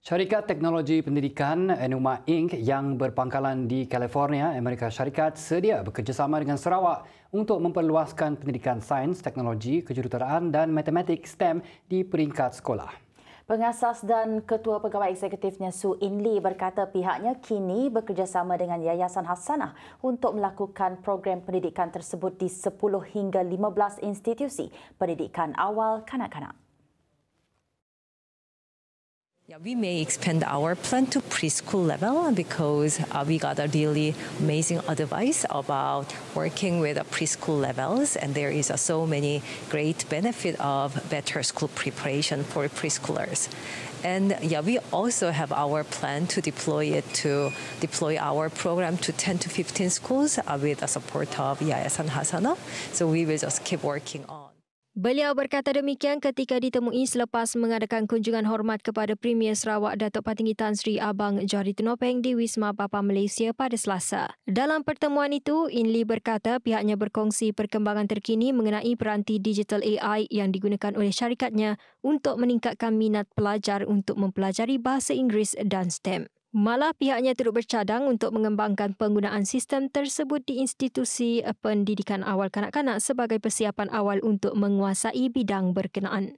Syarikat teknologi pendidikan Enuma Inc yang berpangkalan di California, Amerika Syarikat sedia bekerjasama dengan Sarawak untuk memperluaskan pendidikan sains, teknologi, kejuruteraan dan matematik STEM di peringkat sekolah. Pengasas dan Ketua Pegawai Eksekutifnya Su In Lee berkata pihaknya kini bekerjasama dengan Yayasan Hassanah untuk melakukan program pendidikan tersebut di 10 hingga 15 institusi pendidikan awal kanak-kanak. Yeah, we may expand our plan to preschool level because uh, we got a really amazing advice about working with a preschool levels, and there is uh, so many great benefit of better school preparation for preschoolers. And yeah, we also have our plan to deploy it to deploy our program to 10 to 15 schools uh, with the support of Yayasan and Hasana. So we will just keep working on. Beliau berkata demikian ketika ditemui selepas mengadakan kunjungan hormat kepada Premier Sarawak Datuk Patinggi Tan Sri Abang Jari Tenopeng di Wisma Papa Malaysia pada Selasa. Dalam pertemuan itu, Inli berkata pihaknya berkongsi perkembangan terkini mengenai peranti digital AI yang digunakan oleh syarikatnya untuk meningkatkan minat pelajar untuk mempelajari bahasa Inggeris dan STEM. Malah pihaknya turut bercadang untuk mengembangkan penggunaan sistem tersebut di institusi eh, pendidikan awal kanak-kanak sebagai persiapan awal untuk menguasai bidang berkenaan.